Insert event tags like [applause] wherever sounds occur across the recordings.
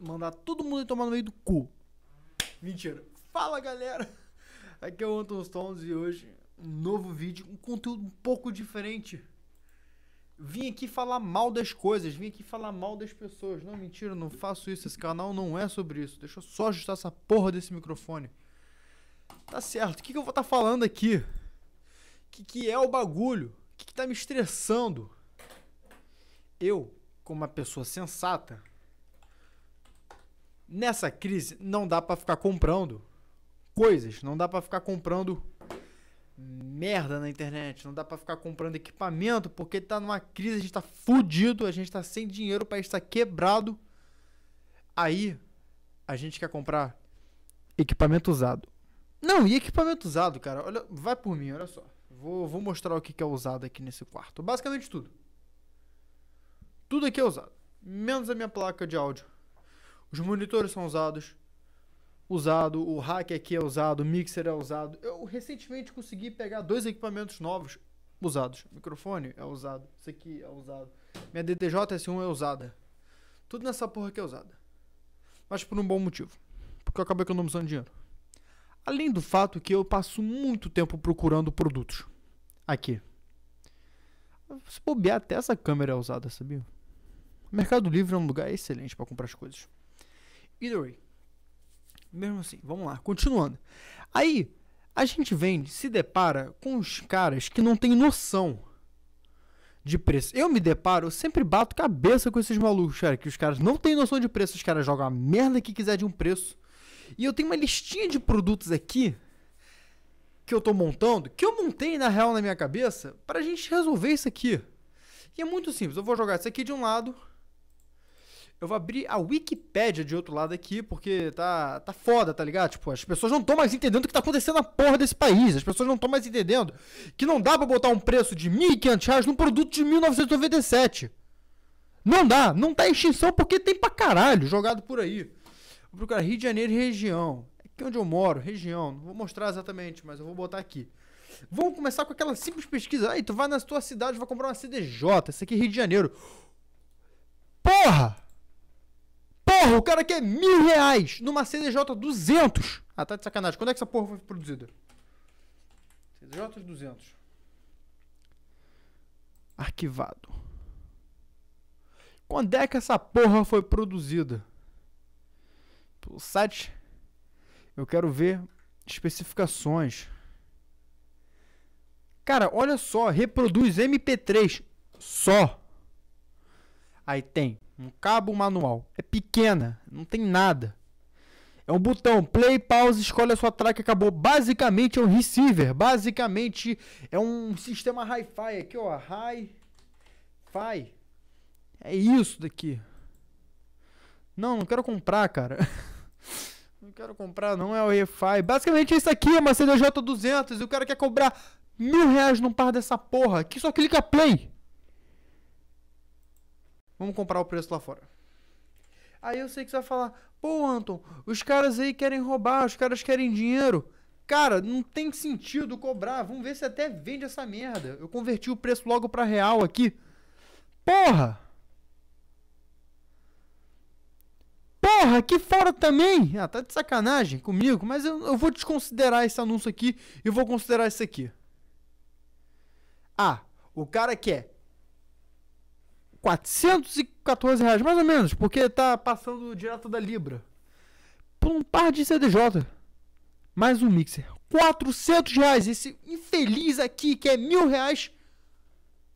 mandar todo mundo tomar no meio do cu. Mentira. Fala, galera. Aqui é o Anton Stones e hoje um novo vídeo, um conteúdo um pouco diferente. Vim aqui falar mal das coisas, vim aqui falar mal das pessoas. Não, mentira, não faço isso. Esse canal não é sobre isso. Deixa eu só ajustar essa porra desse microfone. Tá certo. O que, que eu vou estar tá falando aqui? O que, que é o bagulho? O que, que tá me estressando? Eu, como uma pessoa sensata, nessa crise não dá para ficar comprando coisas, não dá para ficar comprando merda na internet, não dá para ficar comprando equipamento porque tá numa crise, a gente tá fudido, a gente tá sem dinheiro, o país tá quebrado. Aí a gente quer comprar equipamento usado. Não, e equipamento usado, cara, olha, vai por mim, olha só. Vou, vou mostrar o que, que é usado aqui nesse quarto. Basicamente tudo. Tudo aqui é usado. Menos a minha placa de áudio os monitores são usados. Usado, o hack aqui é usado, o mixer é usado. Eu recentemente consegui pegar dois equipamentos novos usados. O microfone é usado, isso aqui é usado. Minha DTJ S1 é usada. Tudo nessa porra aqui é usada. Mas por um bom motivo. Porque eu acabei economizando dinheiro. Além do fato que eu passo muito tempo procurando produtos. Aqui. Se bobear, até essa câmera é usada, sabia? Mercado Livre é um lugar excelente para comprar as coisas. Either way. Mesmo assim, vamos lá, continuando. Aí, a gente vem, se depara com os caras que não tem noção de preço. Eu me deparo, sempre bato cabeça com esses malucos, cara, que os caras não têm noção de preço, os caras jogam a merda que quiser de um preço. E eu tenho uma listinha de produtos aqui que eu tô montando, que eu montei na real na minha cabeça, pra gente resolver isso aqui. E é muito simples, eu vou jogar isso aqui de um lado, eu vou abrir a Wikipédia de outro lado aqui, porque tá, tá foda, tá ligado? Tipo, as pessoas não estão mais entendendo o que tá acontecendo na porra desse país. As pessoas não estão mais entendendo que não dá pra botar um preço de R$ 1.500 num produto de 1997. Não dá, não tá em extinção porque tem pra caralho jogado por aí. Vou procurar Rio de Janeiro e região. Aqui é onde eu moro, região. Não vou mostrar exatamente, mas eu vou botar aqui. Vamos começar com aquela simples pesquisa. Aí, tu vai na tua cidade, vai comprar uma CDJ. esse aqui é Rio de Janeiro. Porra! o cara quer mil reais numa CDJ 200. Ah, tá de sacanagem. Quando é que essa porra foi produzida? CDJ 200. Arquivado. Quando é que essa porra foi produzida? Pelo site. Eu quero ver especificações. Cara, olha só. Reproduz MP3 só. Aí tem um cabo manual. É pequena, não tem nada. É um botão, play, pause, escolhe a sua track, acabou. Basicamente é um receiver, basicamente é um sistema hi-fi aqui, ó, hi-fi. É isso daqui. Não, não quero comprar, cara. [laughs] não quero comprar, não é o hi-fi. Basicamente é isso aqui, é uma CDJ 200 e o cara quer cobrar mil reais num par dessa porra, que só clica play. Vamos comprar o preço lá fora. Aí eu sei que você vai falar, pô, Anton, os caras aí querem roubar, os caras querem dinheiro. Cara, não tem sentido cobrar. Vamos ver se até vende essa merda. Eu converti o preço logo pra real aqui. Porra! Porra, aqui fora também! Ah, tá de sacanagem comigo, mas eu, eu vou desconsiderar esse anúncio aqui e vou considerar esse aqui. Ah, o cara quer 414 reais, mais ou menos, porque tá passando direto da Libra. Por um par de CDJ. Mais um mixer. 400 reais. Esse infeliz aqui que é mil reais.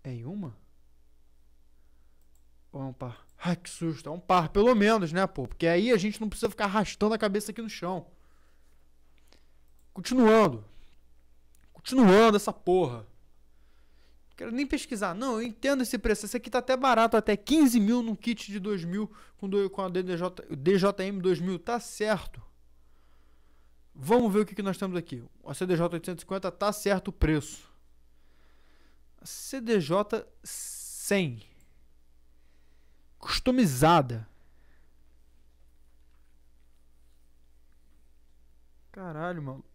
É em uma? Ou é um par? Ai, que susto. É um par, pelo menos, né, pô? Porque aí a gente não precisa ficar arrastando a cabeça aqui no chão. Continuando. Continuando essa porra quero nem pesquisar. Não, eu entendo esse preço. Esse aqui tá até barato, até 15 mil num kit de 2000 com, do, com a DDJ, DJM 2000. Tá certo. Vamos ver o que, que nós temos aqui. A CDJ 850 tá certo o preço. A CDJ 100. Customizada. Caralho, mano.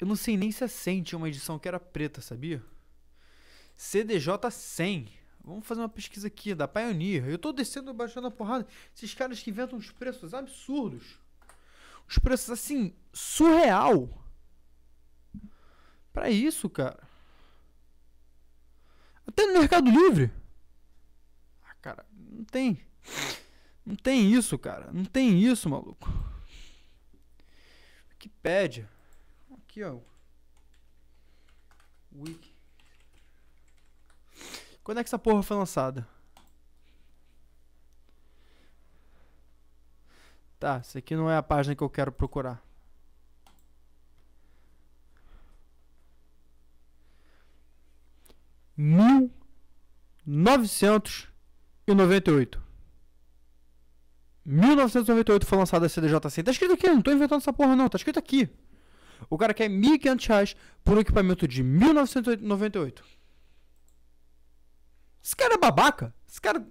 Eu não sei nem se a é 100 tinha uma edição que era preta, sabia? CDJ 100. Vamos fazer uma pesquisa aqui da Pioneer. Eu tô descendo, baixando a porrada. Esses caras que inventam uns preços absurdos. Os preços assim, surreal. Para isso, cara. Até no Mercado Livre. Ah, cara, não tem. Não tem isso, cara. Não tem isso, maluco. Wikipedia. Aqui, ó. Wiki. Quando é que essa porra foi lançada? Tá, isso aqui não é a página que eu quero procurar. Mil novecentos e noventa e oito. 1998 foi lançada a CDJ100. Tá escrito aqui, não tô inventando essa porra não, tá escrito aqui. O cara quer R$ 1.500 por um equipamento de 1998. Esse cara é babaca? Esse cara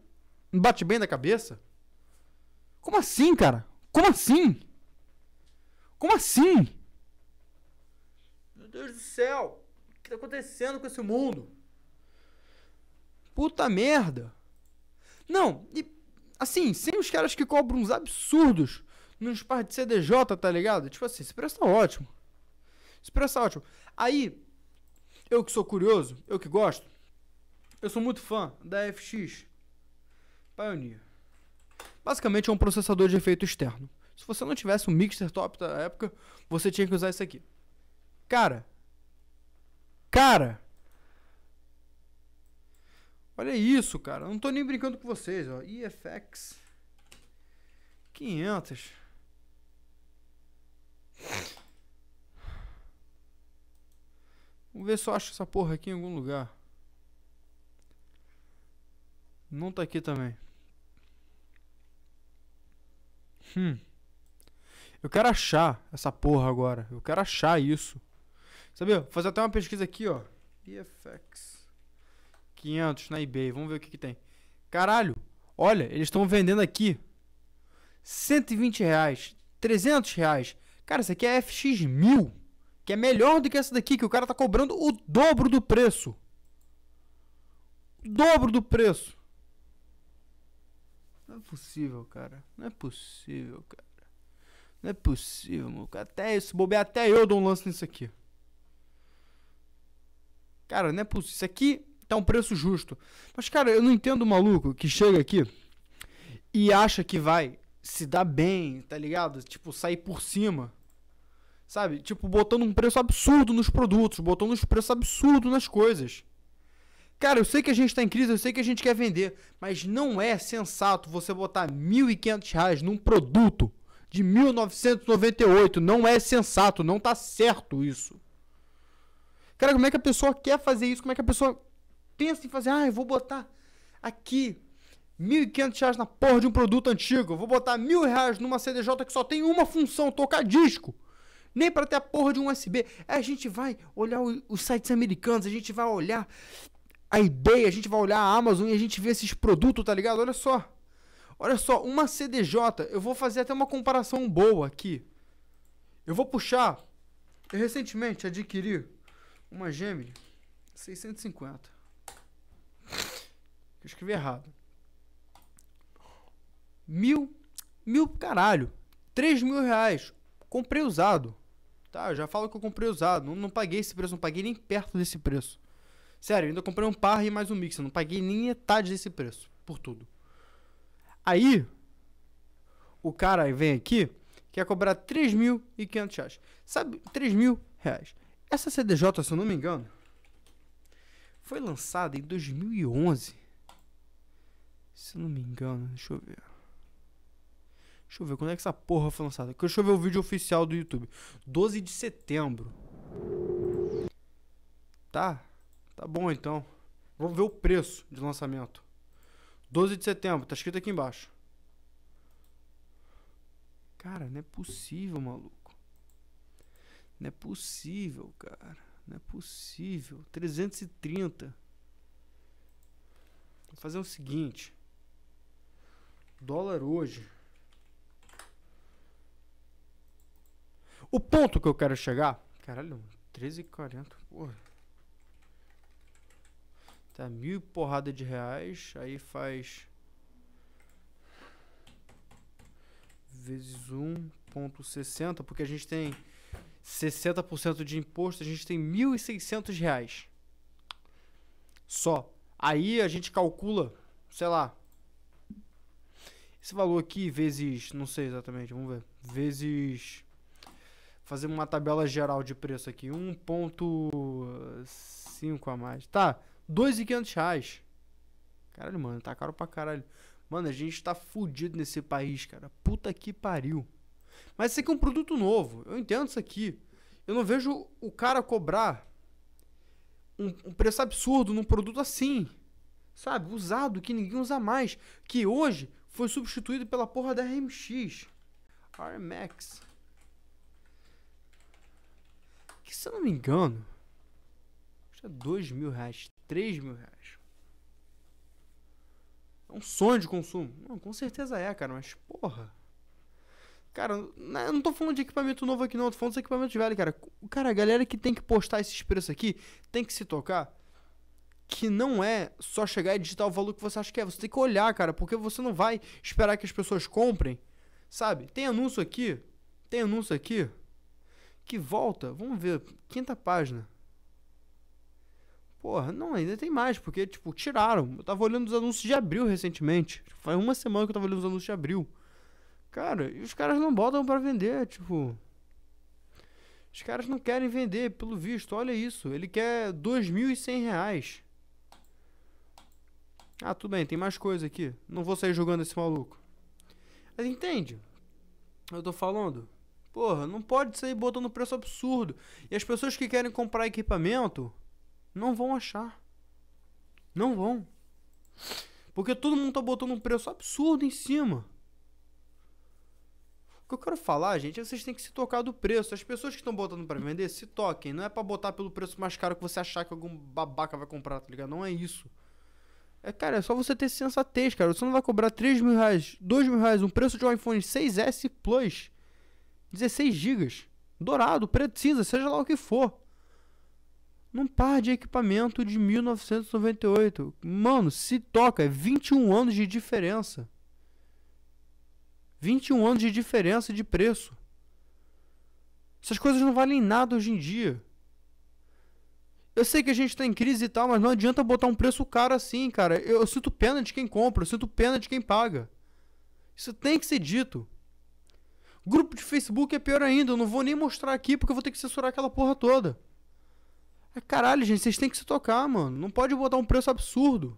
não bate bem da cabeça? Como assim, cara? Como assim? Como assim? Meu Deus do céu! O que tá acontecendo com esse mundo? Puta merda! Não, e assim, sem os caras que cobram uns absurdos nos par de CDJ, tá ligado? Tipo assim, esse preço tá ótimo expressar, tá ótimo. Aí, eu que sou curioso, eu que gosto, eu sou muito fã da FX Pioneer. Basicamente é um processador de efeito externo. Se você não tivesse um mixer top da época, você tinha que usar isso aqui. Cara. Cara. Olha isso, cara. não tô nem brincando com vocês, ó. EFX 500. Vamos ver se eu acho essa porra aqui em algum lugar. Não tá aqui também. Hum. Eu quero achar essa porra agora. Eu quero achar isso. Sabe? Vou fazer até uma pesquisa aqui, ó. EFX 500 na eBay. Vamos ver o que, que tem. Caralho. Olha, eles estão vendendo aqui. 120 reais. 300 reais. Cara, isso aqui é FX1000 que é melhor do que essa daqui, que o cara tá cobrando o dobro do preço. O dobro do preço. Não é possível, cara. Não é possível, cara. Não é possível, maluco. Até isso, bobear até eu dou um lance nisso aqui. Cara, não é possível. Isso aqui tá um preço justo. Mas, cara, eu não entendo o maluco que chega aqui e acha que vai se dar bem, tá ligado? Tipo, sair por cima. Sabe? Tipo, botando um preço absurdo nos produtos, botando um preço absurdo nas coisas. Cara, eu sei que a gente está em crise, eu sei que a gente quer vender, mas não é sensato você botar R$ 1.500 num produto de 1998. Não é sensato, não tá certo isso. Cara, como é que a pessoa quer fazer isso? Como é que a pessoa pensa em fazer? Ah, eu vou botar aqui R$ 1.500 na porra de um produto antigo. Eu vou botar mil reais numa CDJ que só tem uma função, tocar disco nem para ter a porra de um USB. A gente vai olhar os sites americanos, a gente vai olhar a eBay, a gente vai olhar a Amazon e a gente vê esses produtos, tá ligado? Olha só. Olha só, uma CDJ, eu vou fazer até uma comparação boa aqui. Eu vou puxar. Eu recentemente adquiri uma Gemini 650. Eu escrevi errado. Mil, mil caralho. Três mil reais. Comprei usado. Tá, eu já falo que eu comprei usado. Não, não paguei esse preço, não paguei nem perto desse preço. Sério, ainda comprei um par e mais um mixer. Não paguei nem metade desse preço. Por tudo. Aí, o cara vem aqui, quer cobrar 3.500 reais. Sabe, 3.000 mil reais. Essa CDJ, se eu não me engano, foi lançada em 2011. Se eu não me engano, deixa eu ver. Deixa eu ver, quando é que essa porra foi lançada? Deixa eu ver o vídeo oficial do YouTube. 12 de setembro. Tá, tá bom então. Vamos ver o preço de lançamento. 12 de setembro, tá escrito aqui embaixo. Cara, não é possível, maluco. Não é possível, cara. Não é possível. 330. Vou fazer o seguinte. Dólar hoje O ponto que eu quero chegar. Caralho, 13,40. Porra. Tá mil porrada de reais. Aí faz. Vezes 1,60. Porque a gente tem 60% de imposto. A gente tem 1.600 reais. Só. Aí a gente calcula. Sei lá. Esse valor aqui vezes. Não sei exatamente. Vamos ver. Vezes fazer uma tabela geral de preço aqui. 1.5 a mais. Tá, 2.500 reais. Caralho, mano, tá caro pra caralho. Mano, a gente tá fudido nesse país, cara. Puta que pariu. Mas isso aqui é um produto novo. Eu entendo isso aqui. Eu não vejo o cara cobrar um, um preço absurdo num produto assim. Sabe? Usado, que ninguém usa mais. Que hoje foi substituído pela porra da RMX. RMX que se eu não me engano, custa dois mil reais, três mil reais. É um sonho de consumo. Não, com certeza é, cara, mas porra. Cara, né, eu não tô falando de equipamento novo aqui, não. tô falando dos equipamentos velhos, cara. Cara, a galera que tem que postar esses preços aqui tem que se tocar que não é só chegar e digitar o valor que você acha que é. Você tem que olhar, cara, porque você não vai esperar que as pessoas comprem. Sabe? Tem anúncio aqui, tem anúncio aqui que volta, vamos ver, quinta página. Porra, não, ainda tem mais, porque, tipo, tiraram. Eu tava olhando os anúncios de abril recentemente. Faz uma semana que eu tava olhando os anúncios de abril. Cara, e os caras não botam para vender, tipo. Os caras não querem vender, pelo visto, olha isso. Ele quer R$ 2.100. Ah, tudo bem, tem mais coisa aqui. Não vou sair jogando esse maluco. Mas entende? Eu tô falando. Porra, não pode sair botando preço absurdo. E as pessoas que querem comprar equipamento não vão achar. Não vão. Porque todo mundo tá botando um preço absurdo em cima. O que eu quero falar, gente, é que vocês têm que se tocar do preço. As pessoas que estão botando para vender, se toquem. Não é para botar pelo preço mais caro que você achar que algum babaca vai comprar, tá ligado? Não é isso. É, cara, é só você ter sensatez, cara. Você não vai cobrar 3 mil reais, 2 mil reais, um preço de um iPhone 6S Plus 16 GB, dourado, preto, cinza, seja lá o que for. num par de equipamento de 1998. Mano, se toca, é 21 anos de diferença. 21 anos de diferença de preço. Essas coisas não valem nada hoje em dia. Eu sei que a gente tá em crise e tal, mas não adianta botar um preço caro assim, cara. Eu, eu sinto pena de quem compra, eu sinto pena de quem paga. Isso tem que ser dito. Grupo de Facebook é pior ainda, eu não vou nem mostrar aqui porque eu vou ter que censurar aquela porra toda. Ah, caralho, gente, vocês têm que se tocar, mano. Não pode botar um preço absurdo.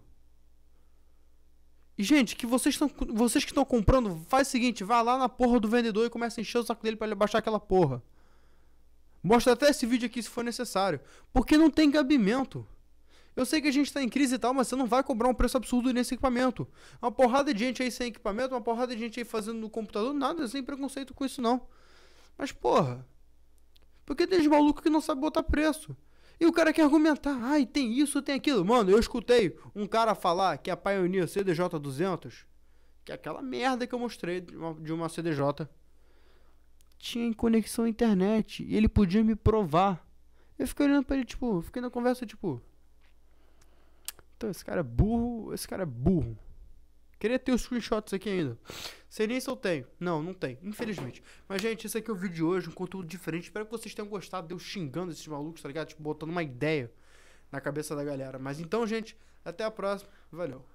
E, gente, que vocês, tão, vocês que estão comprando, faz o seguinte, vá lá na porra do vendedor e começa a encher o saco dele para ele baixar aquela porra. Mostra até esse vídeo aqui se for necessário. Porque não tem cabimento. Eu sei que a gente está em crise e tal, mas você não vai cobrar um preço absurdo nesse equipamento. Uma porrada de gente aí sem equipamento, uma porrada de gente aí fazendo no computador, nada, sem preconceito com isso não. Mas porra, por que tem maluco que não sabe botar preço? E o cara quer argumentar, ai, tem isso, tem aquilo. Mano, eu escutei um cara falar que é a Pioneer CDJ200, que é aquela merda que eu mostrei de uma, de uma CDJ, tinha conexão à internet e ele podia me provar. Eu fiquei olhando pra ele, tipo, fiquei na conversa, tipo, esse cara é burro, esse cara é burro. Queria ter os screenshots aqui ainda. Sei nem se eu tenho. Não, não tem, infelizmente. Mas, gente, esse aqui é o vídeo de hoje, um conteúdo diferente. Espero que vocês tenham gostado de eu xingando esses malucos, tá ligado? Tipo, botando uma ideia na cabeça da galera. Mas então, gente, até a próxima. Valeu.